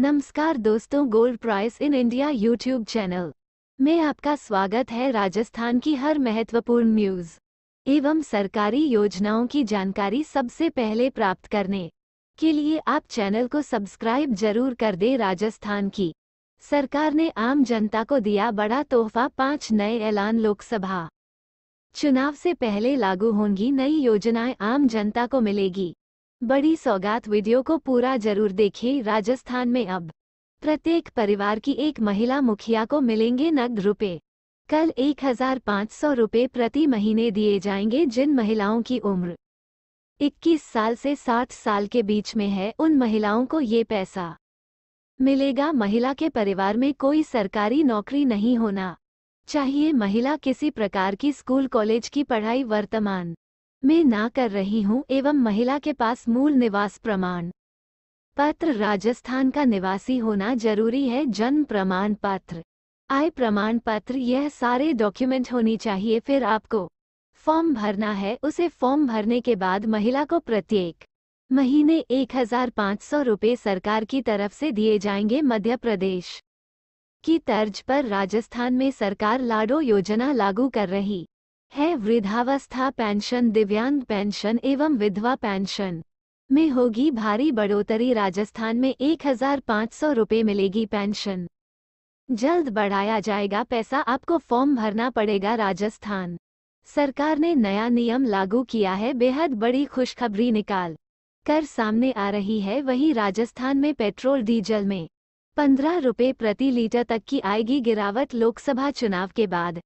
नमस्कार दोस्तों gold price in India YouTube channel में आपका स्वागत है राजस्थान की हर महत्वपूर्ण न्यूज एवं सरकारी योजनाओं की जानकारी सबसे पहले प्राप्त करने के लिए आप चैनल को सब्सक्राइब जरूर कर दें राजस्थान की सरकार ने आम जनता को दिया बड़ा तोहफा पाँच नए ऐलान लोकसभा चुनाव से पहले लागू होंगी नई योजनाएं आम जनता को मिलेगी बड़ी सौगात वीडियो को पूरा जरूर देखिए राजस्थान में अब प्रत्येक परिवार की एक महिला मुखिया को मिलेंगे नकद रुपए कल एक हजार पाँच सौ रुपये प्रति महीने दिए जाएंगे जिन महिलाओं की उम्र 21 साल से 60 साल के बीच में है उन महिलाओं को ये पैसा मिलेगा महिला के परिवार में कोई सरकारी नौकरी नहीं होना चाहिए महिला किसी प्रकार की स्कूल कॉलेज की पढ़ाई वर्तमान में ना कर रही हूं एवं महिला के पास मूल निवास प्रमाण पत्र राजस्थान का निवासी होना जरूरी है जन्म प्रमाण पत्र आय प्रमाण पत्र यह सारे डॉक्यूमेंट होनी चाहिए फिर आपको फॉर्म भरना है उसे फॉर्म भरने के बाद महिला को प्रत्येक महीने एक हजार पाँच सौ रुपये सरकार की तरफ से दिए जाएंगे मध्य प्रदेश की तर्ज पर राजस्थान में सरकार लाडो योजना लागू कर रही है वृद्धावस्था पेंशन दिव्यांग पेंशन एवं विधवा पेंशन में होगी भारी बढ़ोतरी राजस्थान में एक हजार पाँच सौ रुपये मिलेगी पेंशन जल्द बढ़ाया जाएगा पैसा आपको फॉर्म भरना पड़ेगा राजस्थान सरकार ने नया नियम लागू किया है बेहद बड़ी खुशखबरी निकाल कर सामने आ रही है वही राजस्थान में पेट्रोल डीजल में पंद्रह रुपये प्रति लीटर तक की आएगी गिरावट लोकसभा चुनाव के बाद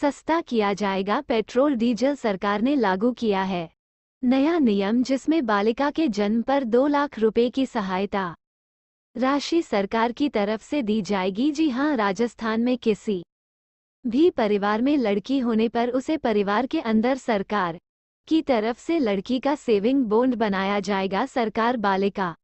सस्ता किया जाएगा पेट्रोल डीजल सरकार ने लागू किया है नया नियम जिसमें बालिका के जन्म पर दो लाख रुपए की सहायता राशि सरकार की तरफ से दी जाएगी जी हां राजस्थान में किसी भी परिवार में लड़की होने पर उसे परिवार के अंदर सरकार की तरफ से लड़की का सेविंग बोन्ड बनाया जाएगा सरकार बालिका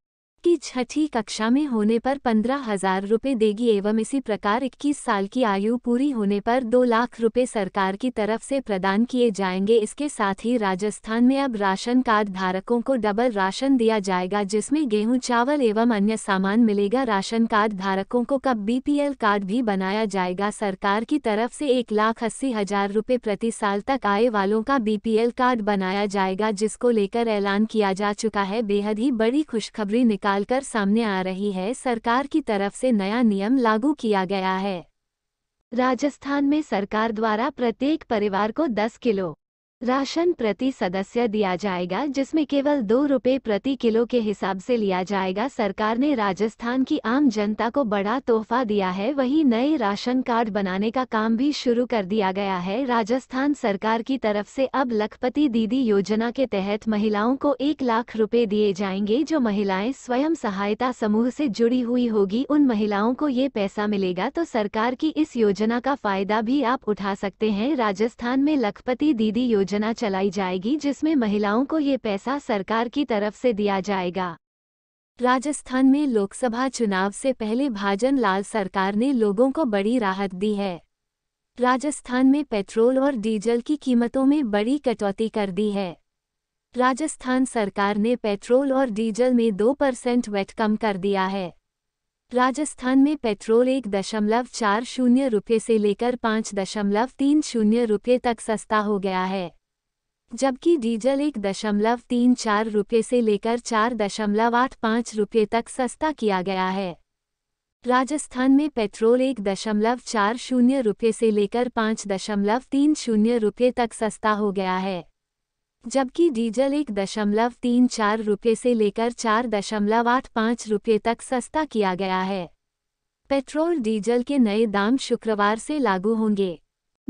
की छठी कक्षा में होने पर पंद्रह हजार रुपये देगी एवं इसी प्रकार 21 साल की आयु पूरी होने पर दो लाख रुपये सरकार की तरफ से प्रदान किए जाएंगे इसके साथ ही राजस्थान में अब राशन कार्ड धारकों को डबल राशन दिया जाएगा जिसमें गेहूं चावल एवं अन्य सामान मिलेगा राशन कार्ड धारकों को कब बीपीएल कार्ड भी बनाया जाएगा सरकार की तरफ से एक लाख अस्सी हजार रुपये प्रति साल तक आए वालों का बीपीएल कार्ड बनाया जाएगा जिसको लेकर ऐलान किया जा चुका है बेहद ही बड़ी खुशखबरी निकाल निकालकर सामने आ रही है सरकार की तरफ से नया नियम लागू किया गया है राजस्थान में सरकार द्वारा प्रत्येक परिवार को 10 किलो राशन प्रति सदस्य दिया जाएगा जिसमें केवल दो रूपए प्रति किलो के हिसाब से लिया जाएगा सरकार ने राजस्थान की आम जनता को बड़ा तोहफा दिया है वही नए राशन कार्ड बनाने का काम भी शुरू कर दिया गया है राजस्थान सरकार की तरफ से अब लखपति दीदी योजना के तहत महिलाओं को एक लाख रूपए दिए जाएंगे जो महिलाएं स्वयं सहायता समूह से जुड़ी हुई होगी उन महिलाओं को ये पैसा मिलेगा तो सरकार की इस योजना का फायदा भी आप उठा सकते हैं राजस्थान में लखपति दीदी योजना योजना चलाई जाएगी जिसमें महिलाओं को ये पैसा सरकार की तरफ से दिया जाएगा राजस्थान में लोकसभा चुनाव से पहले भाजन लाल सरकार ने लोगों को बड़ी राहत दी है राजस्थान में पेट्रोल और डीजल की कीमतों में बड़ी कटौती कर दी है राजस्थान सरकार ने पेट्रोल और डीजल में दो परसेंट वेट कम कर दिया है राजस्थान में पेट्रोल एक दशमलव चार शून्य रुपये से लेकर पाँच दशमलव तीन शून्य रुपये तक सस्ता हो गया है जबकि डीजल एक दशमलव तीन चार रुपये से लेकर चार दशमलव आठ पाँच रुपये तक सस्ता किया गया है राजस्थान में पेट्रोल एक दशमलव चार शून्य रुपये से लेकर पाँच दशमलव तीन शून्य रुपये तक सस्ता हो गया है जबकि डीजल एक दशमलव तीन चार रुपये से लेकर चार दशमलव आठ पाँच रुपये तक सस्ता किया गया है पेट्रोल डीजल के नए दाम शुक्रवार से लागू होंगे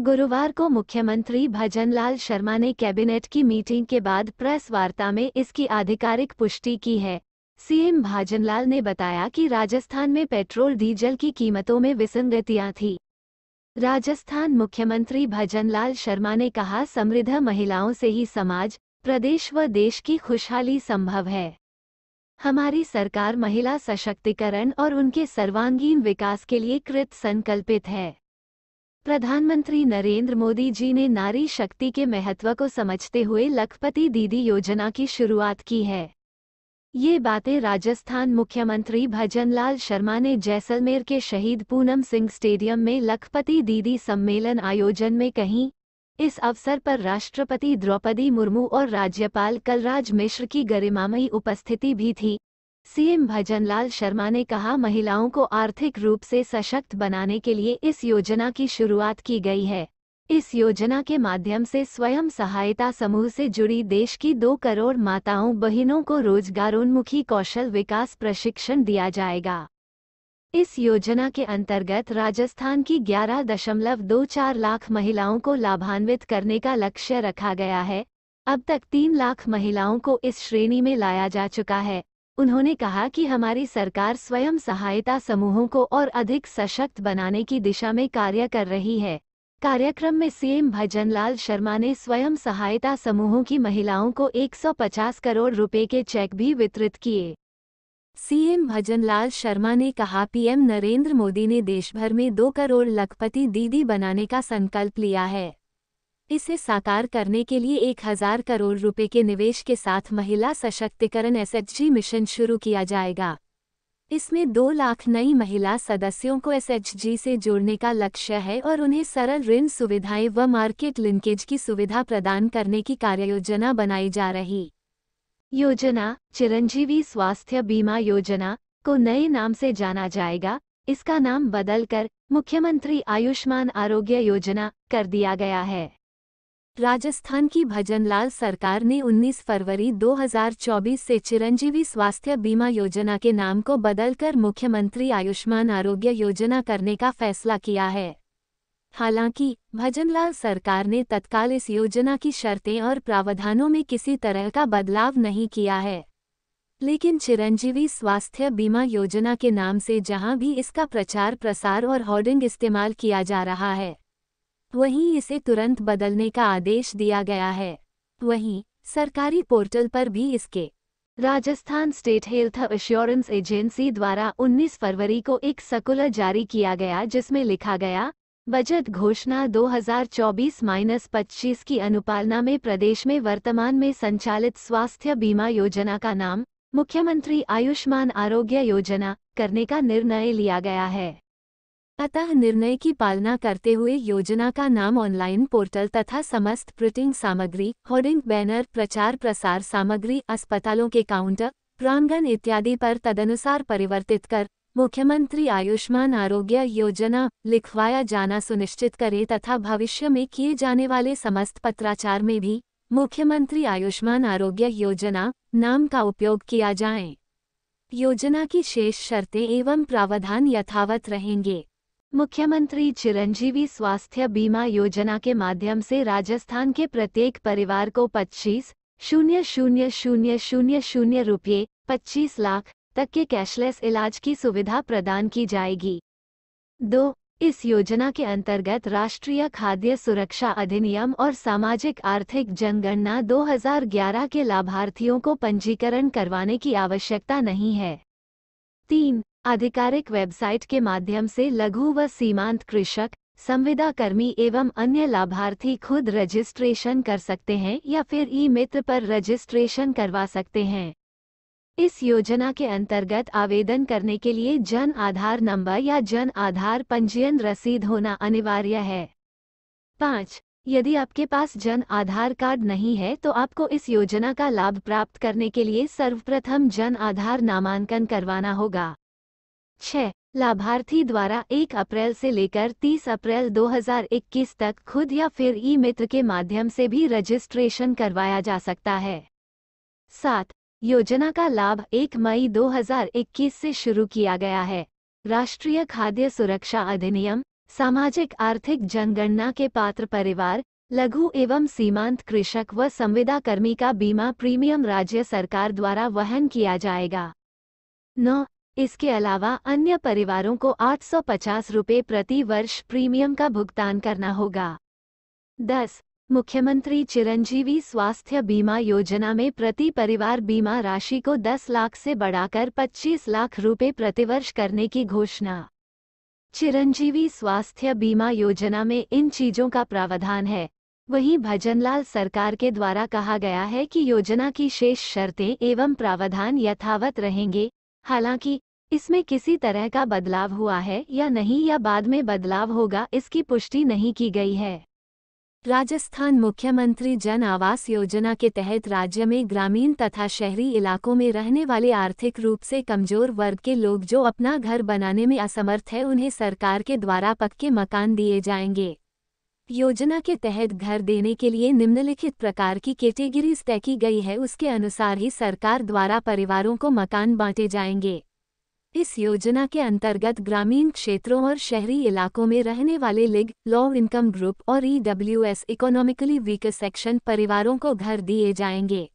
गुरुवार को मुख्यमंत्री भजनलाल शर्मा ने कैबिनेट की मीटिंग के बाद प्रेस वार्ता में इसकी आधिकारिक पुष्टि की है सीएम भाजनलाल ने बताया कि राजस्थान में पेट्रोल डीजल की कीमतों में विसंगतियां थी राजस्थान मुख्यमंत्री भजनलाल शर्मा ने कहा समृद्ध महिलाओं से ही समाज प्रदेश व देश की खुशहाली संभव है हमारी सरकार महिला सशक्तिकरण और उनके सर्वांगीण विकास के लिए कृत संकल्पित है प्रधानमंत्री नरेंद्र मोदी जी ने नारी शक्ति के महत्व को समझते हुए लखपति दीदी योजना की शुरुआत की है ये बातें राजस्थान मुख्यमंत्री भजनलाल शर्मा ने जैसलमेर के शहीद पूनम सिंह स्टेडियम में लखपति दीदी सम्मेलन आयोजन में कहीं इस अवसर पर राष्ट्रपति द्रौपदी मुर्मू और राज्यपाल कलराज मिश्र की गरिमामयी उपस्थिति भी थी सीएम भजनलाल शर्मा ने कहा महिलाओं को आर्थिक रूप से सशक्त बनाने के लिए इस योजना की शुरुआत की गई है इस योजना के माध्यम से स्वयं सहायता समूह से जुड़ी देश की दो करोड़ माताओं बहनों को रोजगारोन्मुखी कौशल विकास प्रशिक्षण दिया जाएगा इस योजना के अंतर्गत राजस्थान की 11.24 लाख महिलाओं को लाभान्वित करने का लक्ष्य रखा गया है अब तक तीन लाख महिलाओं को इस श्रेणी में लाया जा चुका है उन्होंने कहा कि हमारी सरकार स्वयं सहायता समूहों को और अधिक सशक्त बनाने की दिशा में कार्य कर रही है कार्यक्रम में सीएम भजनलाल शर्मा ने स्वयं सहायता समूहों की महिलाओं को 150 करोड़ रुपए के चेक भी वितरित किए सीएम भजनलाल शर्मा ने कहा पीएम नरेंद्र मोदी ने देशभर में दो करोड़ लखपति दीदी बनाने का संकल्प लिया है इसे साकार करने के लिए एक हजार करोड़ रुपए के निवेश के साथ महिला सशक्तिकरण एसएचजी मिशन शुरू किया जाएगा इसमें दो लाख नई महिला सदस्यों को एसएचजी से जोड़ने का लक्ष्य है और उन्हें सरल ऋण सुविधाएं व मार्केट लिंकेज की सुविधा प्रदान करने की कार्ययोजना बनाई जा रही योजना चिरंजीवी स्वास्थ्य बीमा योजना को नए नाम से जाना जाएगा इसका नाम बदलकर मुख्यमंत्री आयुष्मान आरोग्य योजना कर दिया गया है राजस्थान की भजनलाल सरकार ने 19 फरवरी 2024 से चिरंजीवी स्वास्थ्य बीमा योजना के नाम को बदलकर मुख्यमंत्री आयुष्मान आरोग्य योजना करने का फैसला किया है हालांकि भजनलाल सरकार ने तत्काल इस योजना की शर्तें और प्रावधानों में किसी तरह का बदलाव नहीं किया है लेकिन चिरंजीवी स्वास्थ्य बीमा योजना के नाम से जहां भी इसका प्रचार प्रसार और हॉर्डिंग इस्तेमाल किया जा रहा है वहीं इसे तुरंत बदलने का आदेश दिया गया है वहीं सरकारी पोर्टल पर भी इसके Rajasthan state health assurance agency द्वारा 19 फरवरी को एक सकुलर जारी किया गया जिसमें लिखा गया बजट घोषणा 2024 पच्चीस की अनुपालना में प्रदेश में वर्तमान में संचालित स्वास्थ्य बीमा योजना का नाम मुख्यमंत्री आयुष्मान आरोग्य योजना करने का निर्णय लिया गया है अतः निर्णय की पालना करते हुए योजना का नाम ऑनलाइन पोर्टल तथा समस्त प्रिंटिंग सामग्री होर्डिंग बैनर प्रचार प्रसार सामग्री अस्पतालों के काउंटर प्रांगण इत्यादि पर तदनुसार परिवर्तित कर मुख्यमंत्री आयुष्मान आरोग्य योजना लिखवाया जाना सुनिश्चित करें तथा भविष्य में किए जाने वाले समस्त पत्राचार में भी मुख्यमंत्री आयुष्मान आरोग्य योजना नाम का उपयोग किया जाए योजना की शेष शर्तें एवं प्रावधान यथावत रहेंगे मुख्यमंत्री चिरंजीवी स्वास्थ्य बीमा योजना के माध्यम से राजस्थान के प्रत्येक परिवार को पच्चीस शून्य शून्य शून्य शून्य शून्य रुपये पच्चीस लाख तक के कैशलेस इलाज की सुविधा प्रदान की जाएगी दो इस योजना के अंतर्गत राष्ट्रीय खाद्य सुरक्षा अधिनियम और सामाजिक आर्थिक जनगणना 2011 के लाभार्थियों को पंजीकरण करवाने की आवश्यकता नहीं है तीन आधिकारिक वेबसाइट के माध्यम से लघु व सीमांत कृषक संविदा कर्मी एवं अन्य लाभार्थी खुद रजिस्ट्रेशन कर सकते हैं या फिर ई मित्र पर रजिस्ट्रेशन करवा सकते हैं इस योजना के अंतर्गत आवेदन करने के लिए जन आधार नंबर या जन आधार पंजीयन रसीद होना अनिवार्य है पाँच यदि आपके पास जन आधार कार्ड नहीं है तो आपको इस योजना का लाभ प्राप्त करने के लिए सर्वप्रथम जन आधार नामांकन करवाना होगा छः लाभार्थी द्वारा 1 अप्रैल से लेकर 30 अप्रैल 2021 तक खुद या फिर ई मित्र के माध्यम से भी रजिस्ट्रेशन करवाया जा सकता है सात योजना का लाभ 1 मई 2021 से शुरू किया गया है राष्ट्रीय खाद्य सुरक्षा अधिनियम सामाजिक आर्थिक जनगणना के पात्र परिवार लघु एवं सीमांत कृषक व संविदा कर्मी का बीमा प्रीमियम राज्य सरकार द्वारा वहन किया जाएगा नौ इसके अलावा अन्य परिवारों को आठ सौ पचास रुपये प्रति वर्ष प्रीमियम का भुगतान करना होगा दस मुख्यमंत्री चिरंजीवी स्वास्थ्य बीमा योजना में प्रति परिवार बीमा राशि को 10 लाख से बढ़ाकर 25 लाख रुपए प्रतिवर्ष करने की घोषणा चिरंजीवी स्वास्थ्य बीमा योजना में इन चीजों का प्रावधान है वहीं भजनलाल सरकार के द्वारा कहा गया है कि योजना की शेष शर्तें एवं प्रावधान यथावत रहेंगे हालांकि इसमें किसी तरह का बदलाव हुआ है या नहीं या बाद में बदलाव होगा इसकी पुष्टि नहीं की गई है राजस्थान मुख्यमंत्री जन आवास योजना के तहत राज्य में ग्रामीण तथा शहरी इलाकों में रहने वाले आर्थिक रूप से कमजोर वर्ग के लोग जो अपना घर बनाने में असमर्थ है उन्हें सरकार के द्वारा पक्के मकान दिए जाएंगे योजना के तहत घर देने के लिए निम्नलिखित प्रकार की कैटेगरीज तय की गई है उसके अनुसार ही सरकार द्वारा परिवारों को मकान बांटे जाएंगे इस योजना के अंतर्गत ग्रामीण क्षेत्रों और शहरी इलाकों में रहने वाले लिग लो इनकम ग्रुप और एस इकोनॉमिकली वीक सेक्शन परिवारों को घर दिए जाएंगे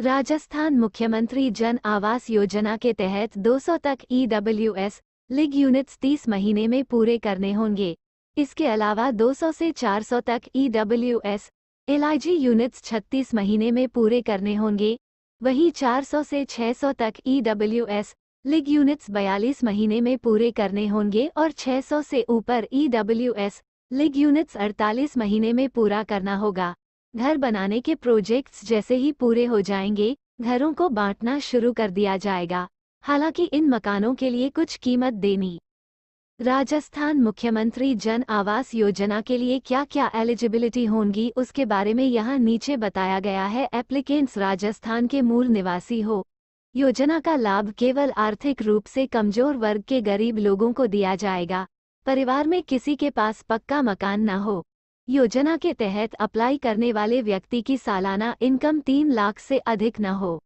राजस्थान मुख्यमंत्री जन आवास योजना के तहत 200 तक एस लिग यूनिट्स 30 महीने में पूरे करने होंगे इसके अलावा 200 से 400 तक ईडब्ल्यूएस एलआईजी यूनिट्स 36 महीने में पूरे करने होंगे वहीं 400 से 600 तक ईडब्ल्यूएस लिग यूनिट्स 42 महीने में पूरे करने होंगे और 600 से ऊपर ईडब्ल्यूएस लिग यूनिट्स 48 महीने में पूरा करना होगा घर बनाने के प्रोजेक्ट्स जैसे ही पूरे हो जाएंगे घरों को बांटना शुरू कर दिया जाएगा हालांकि इन मकानों के लिए कुछ कीमत देनी राजस्थान मुख्यमंत्री जन आवास योजना के लिए क्या क्या एलिजिबिलिटी होंगी उसके बारे में यहाँ नीचे बताया गया है एप्लीकेंट्स राजस्थान के मूल निवासी हो योजना का लाभ केवल आर्थिक रूप से कमजोर वर्ग के गरीब लोगों को दिया जाएगा परिवार में किसी के पास पक्का मकान न हो योजना के तहत अप्लाई करने वाले व्यक्ति की सालाना इनकम तीन लाख से अधिक न हो